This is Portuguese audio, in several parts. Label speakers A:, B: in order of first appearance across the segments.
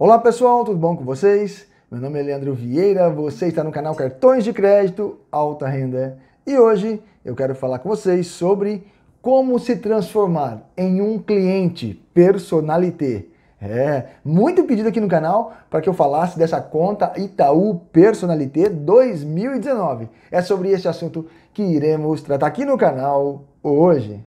A: Olá pessoal, tudo bom com vocês? Meu nome é Leandro Vieira, você está no canal Cartões de Crédito Alta Renda e hoje eu quero falar com vocês sobre como se transformar em um cliente personalité. É, muito pedido aqui no canal para que eu falasse dessa conta Itaú Personalité 2019. É sobre esse assunto que iremos tratar aqui no canal hoje.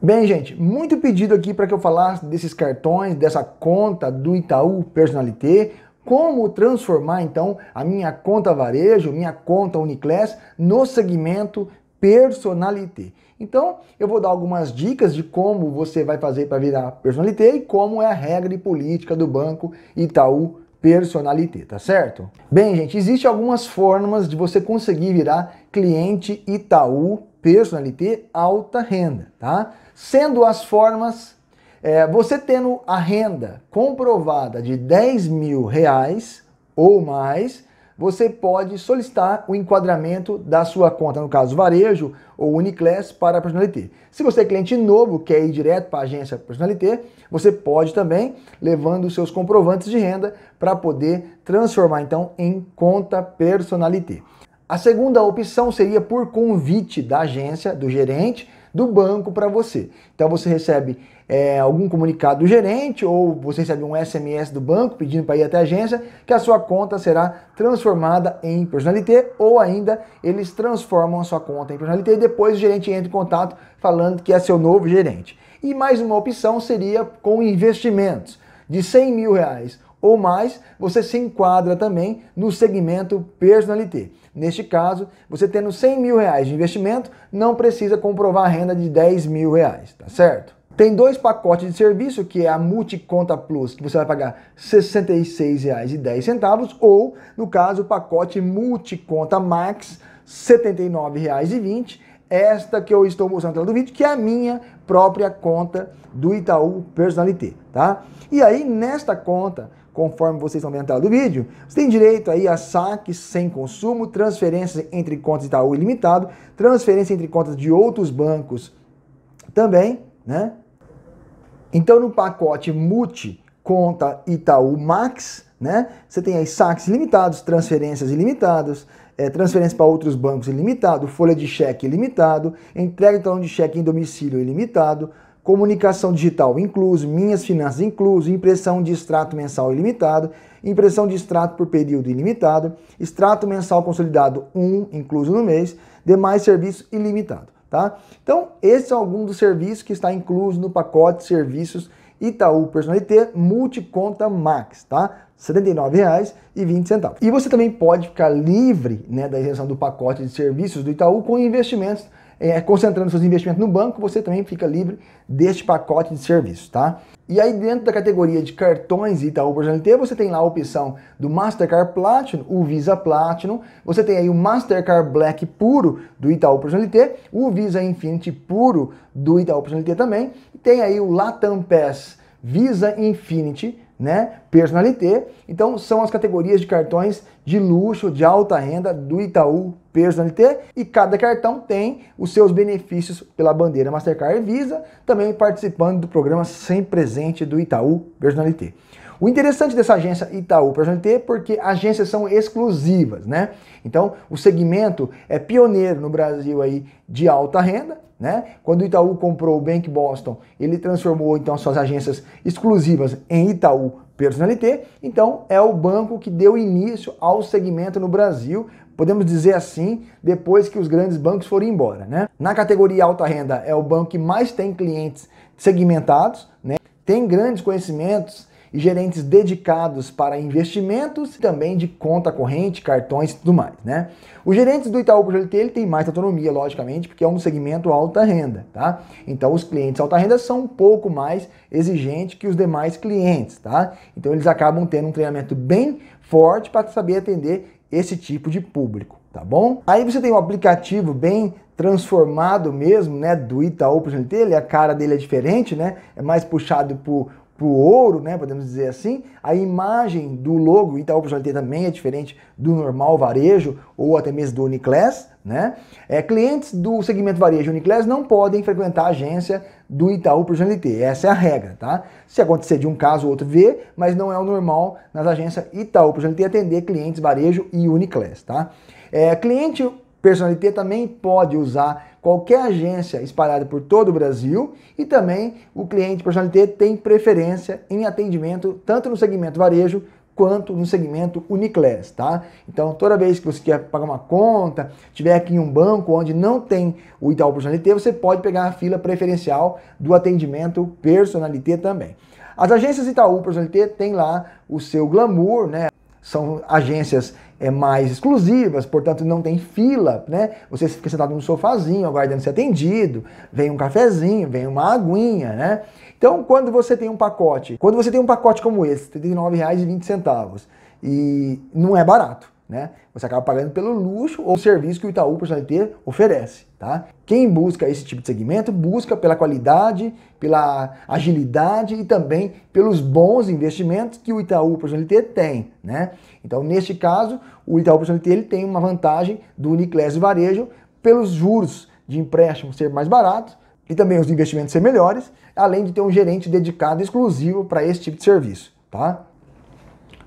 A: Bem, gente, muito pedido aqui para que eu falasse desses cartões, dessa conta do Itaú Personalité, como transformar então a minha conta varejo, minha conta Uniclass no segmento personalité. Então, eu vou dar algumas dicas de como você vai fazer para virar personalité e como é a regra e política do banco Itaú personalité, tá certo? Bem, gente, existe algumas formas de você conseguir virar cliente Itaú personalité alta renda, tá? Sendo as formas, é, você tendo a renda comprovada de 10 mil reais ou mais, você pode solicitar o enquadramento da sua conta, no caso varejo ou Uniclass, para a personalité. Se você é cliente novo, quer ir direto para a agência personalité, você pode também levando os seus comprovantes de renda para poder transformar então em conta personalité. A segunda opção seria por convite da agência, do gerente, do banco para você. Então você recebe é, algum comunicado do gerente ou você recebe um SMS do banco pedindo para ir até a agência que a sua conta será transformada em personalité ou ainda eles transformam a sua conta em personalité e depois o gerente entra em contato falando que é seu novo gerente. E mais uma opção seria com investimentos de 100 mil reais ou mais, você se enquadra também no segmento personalité. Neste caso, você tendo 100 mil reais de investimento, não precisa comprovar a renda de 10 mil reais, tá certo? Tem dois pacotes de serviço, que é a Multiconta Plus, que você vai pagar R$ 66,10, ou, no caso, o pacote Multiconta Max, R$ 79,20, esta que eu estou mostrando na tela do vídeo, que é a minha própria conta do Itaú Personalité, tá? E aí, nesta conta, conforme vocês estão vendo na do vídeo, você tem direito aí a saques sem consumo, transferências entre contas Itaú ilimitado, transferência entre contas de outros bancos também, né? Então no pacote Multi conta Itaú Max, né? Você tem aí saques limitados, transferências ilimitadas, é, transferência para outros bancos ilimitado, folha de cheque ilimitado, entrega de talão de cheque em domicílio ilimitado, comunicação digital incluso, minhas finanças incluso, impressão de extrato mensal ilimitado, impressão de extrato por período ilimitado, extrato mensal consolidado 1 incluso no mês, demais serviços ilimitado, tá? Então, esse é algum dos serviços que está incluso no pacote de serviços Itaú Personalité Multiconta Max, tá? R$ 79,20. E você também pode ficar livre né, da isenção do pacote de serviços do Itaú com investimentos é, concentrando seus investimentos no banco, você também fica livre deste pacote de serviços, tá? E aí dentro da categoria de cartões Itaú Brasilite, você tem lá a opção do Mastercard Platinum, o Visa Platinum, você tem aí o Mastercard Black puro do Itaú Brasilite, o Visa Infinity puro do Itaú Brasilite também, e tem aí o Latam Pass Visa Infinity né? Personalité. Então são as categorias de cartões de luxo, de alta renda do Itaú Personalité e cada cartão tem os seus benefícios pela bandeira Mastercard e Visa, também participando do programa Sem Presente do Itaú Personalité. O interessante dessa agência Itaú para a gente é porque agências são exclusivas, né? Então, o segmento é pioneiro no Brasil aí de alta renda, né? Quando o Itaú comprou o Bank Boston, ele transformou então suas agências exclusivas em Itaú Personalité. Então, é o banco que deu início ao segmento no Brasil, podemos dizer assim, depois que os grandes bancos foram embora, né? Na categoria alta renda é o banco que mais tem clientes segmentados, né? Tem grandes conhecimentos e gerentes dedicados para investimentos e também de conta corrente, cartões e tudo mais, né? Os gerentes do Itaú Projeto ele tem mais autonomia, logicamente, porque é um segmento alta renda, tá? Então os clientes alta renda são um pouco mais exigentes que os demais clientes, tá? Então eles acabam tendo um treinamento bem forte para saber atender esse tipo de público, tá bom? Aí você tem um aplicativo bem transformado mesmo, né, do Itaú pro GNT, ele, a cara dele é diferente, né, é mais puxado por para o ouro, né, podemos dizer assim, a imagem do logo Itaú PJ também é diferente do normal varejo ou até mesmo do Uniclass, né? É, clientes do segmento varejo Uniclass não podem frequentar a agência do Itaú PJ. Essa é a regra, tá? Se acontecer de um caso ou outro, vê, mas não é o normal nas agências Itaú PJ atender clientes varejo e Uniclass, tá? É, cliente Personalité também pode usar qualquer agência espalhada por todo o Brasil e também o cliente Personalité tem preferência em atendimento tanto no segmento varejo quanto no segmento Uniclass, tá? Então, toda vez que você quer pagar uma conta, tiver aqui em um banco onde não tem o Itaú Personalité, você pode pegar a fila preferencial do atendimento Personalité também. As agências Itaú Personalité têm lá o seu glamour, né? São agências é, mais exclusivas, portanto não tem fila, né? Você fica sentado num sofazinho, aguardando ser atendido, vem um cafezinho, vem uma aguinha, né? Então, quando você tem um pacote, quando você tem um pacote como esse, R$ 39,20, e não é barato. Né? Você acaba pagando pelo luxo ou serviço que o Itaú, por ter, oferece. Tá? Quem busca esse tipo de segmento busca pela qualidade, pela agilidade e também pelos bons investimentos que o Itaú Personalité tem. Né? Então, neste caso, o Itaú Personalité ele tem uma vantagem do Uniclass Varejo pelos juros de empréstimo ser mais baratos e também os investimentos ser melhores, além de ter um gerente dedicado exclusivo para esse tipo de serviço. Tá?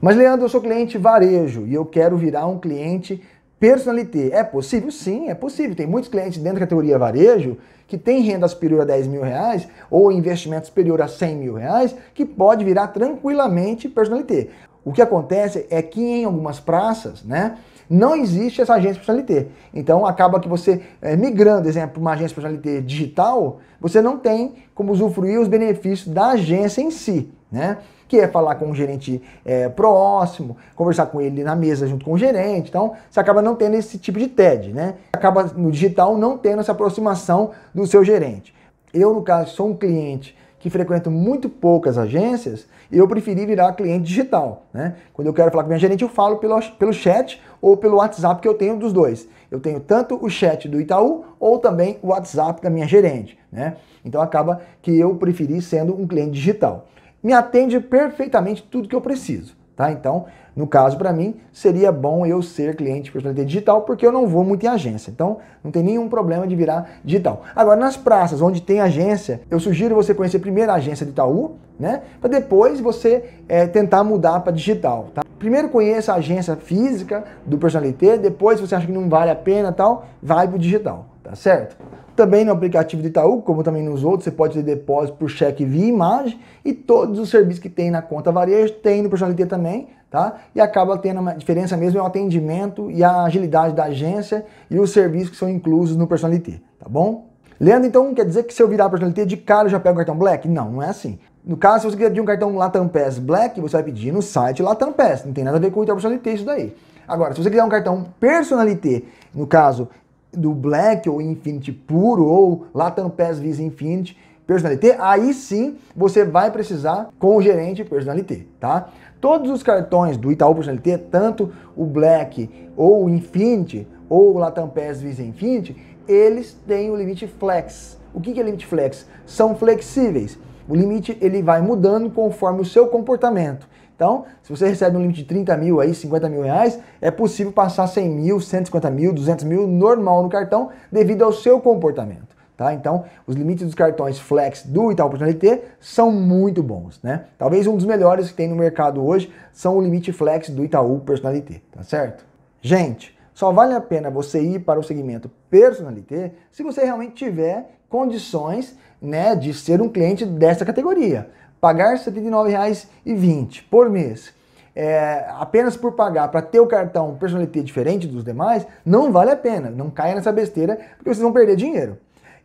A: Mas, Leandro, eu sou cliente varejo e eu quero virar um cliente personalité. É possível? Sim, é possível. Tem muitos clientes dentro da categoria varejo que tem renda superior a 10 mil reais ou investimento superior a 100 mil reais que pode virar tranquilamente personalité. O que acontece é que em algumas praças, né, não existe essa agência personalité. Então acaba que você é, migrando, exemplo, para uma agência personalité digital, você não tem como usufruir os benefícios da agência em si, né? que é falar com o gerente é, próximo, conversar com ele na mesa junto com o gerente. Então, você acaba não tendo esse tipo de TED, né? Acaba no digital não tendo essa aproximação do seu gerente. Eu, no caso, sou um cliente que frequento muito poucas agências, eu preferi virar cliente digital. Né? Quando eu quero falar com minha gerente, eu falo pelo, pelo chat ou pelo WhatsApp que eu tenho dos dois. Eu tenho tanto o chat do Itaú ou também o WhatsApp da minha gerente. Né? Então acaba que eu preferi sendo um cliente digital me atende perfeitamente tudo que eu preciso. Tá? Então, no caso para mim, seria bom eu ser cliente de personalidade digital porque eu não vou muito em agência. Então, não tem nenhum problema de virar digital. Agora, nas praças onde tem agência, eu sugiro você conhecer primeiro a agência de Itaú, né? Para depois você é, tentar mudar para digital, tá? Primeiro conheça a agência física do personalité, depois se você acha que não vale a pena tal, vai para o digital tá certo? Também no aplicativo do Itaú, como também nos outros, você pode ter depósito por cheque via imagem e todos os serviços que tem na conta varejo tem no Personalité também, tá? E acaba tendo uma diferença mesmo é o atendimento e a agilidade da agência e os serviços que são inclusos no Personalité, tá bom? Leandro, então quer dizer que se eu virar o Personalité de cara eu já pego o cartão Black? Não, não é assim. No caso, se você quiser pedir um cartão Latam Pass Black, você vai pedir no site Latam Pass. Não tem nada a ver com o Interpersonalité isso daí. Agora, se você quiser um cartão Personalité, no caso, do Black ou Infinity puro ou Latam PES Visa Infinity Personalité, aí sim você vai precisar com o gerente Personalité, tá? Todos os cartões do Itaú Personalité, tanto o Black ou o Infinity ou o Latam PES Visa Infinity, eles têm o limite flex. O que é limite flex? São flexíveis. O limite ele vai mudando conforme o seu comportamento. Então, se você recebe um limite de 30 mil aí, 50 mil reais, é possível passar 100 mil, 150 mil, 200 mil normal no cartão devido ao seu comportamento. Tá? Então, os limites dos cartões Flex do Itaú Personal são muito bons, né? Talvez um dos melhores que tem no mercado hoje são o limite Flex do Itaú Personal tá certo? Gente, só vale a pena você ir para o segmento Personalité se você realmente tiver condições né, de ser um cliente dessa categoria pagar R$ 79,20 por mês é, apenas por pagar para ter o cartão personalité diferente dos demais, não vale a pena. Não caia nessa besteira, porque vocês vão perder dinheiro.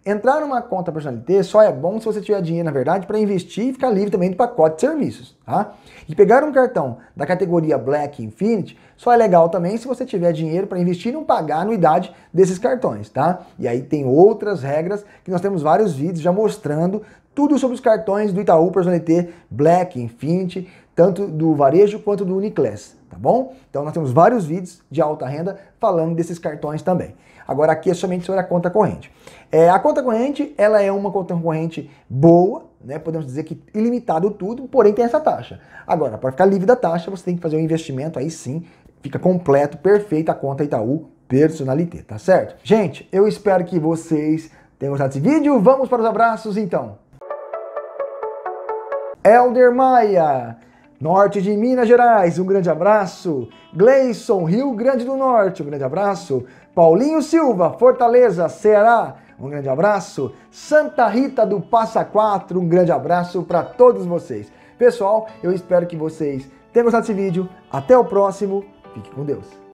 A: Entrar numa conta personalité só é bom se você tiver dinheiro, na verdade, para investir e ficar livre também do pacote de serviços, tá? E pegar um cartão da categoria Black Infinity só é legal também se você tiver dinheiro para investir e não pagar a anuidade desses cartões, tá? E aí tem outras regras que nós temos vários vídeos já mostrando tudo sobre os cartões do Itaú, Personalité, Black, Infinity, tanto do varejo quanto do Uniclass, tá bom? Então nós temos vários vídeos de alta renda falando desses cartões também. Agora aqui é somente sobre a conta corrente. É, a conta corrente, ela é uma conta corrente boa, né? Podemos dizer que ilimitado tudo, porém tem essa taxa. Agora, para ficar livre da taxa, você tem que fazer um investimento aí sim, fica completo, perfeita a conta Itaú Personalité, tá certo? Gente, eu espero que vocês tenham gostado desse vídeo. Vamos para os abraços então. Elder Maia, norte de Minas Gerais, um grande abraço. Gleison, Rio Grande do Norte, um grande abraço. Paulinho Silva, Fortaleza, Ceará, um grande abraço. Santa Rita do Passa Quatro, um grande abraço para todos vocês. Pessoal, eu espero que vocês tenham gostado desse vídeo. Até o próximo. Fique com Deus.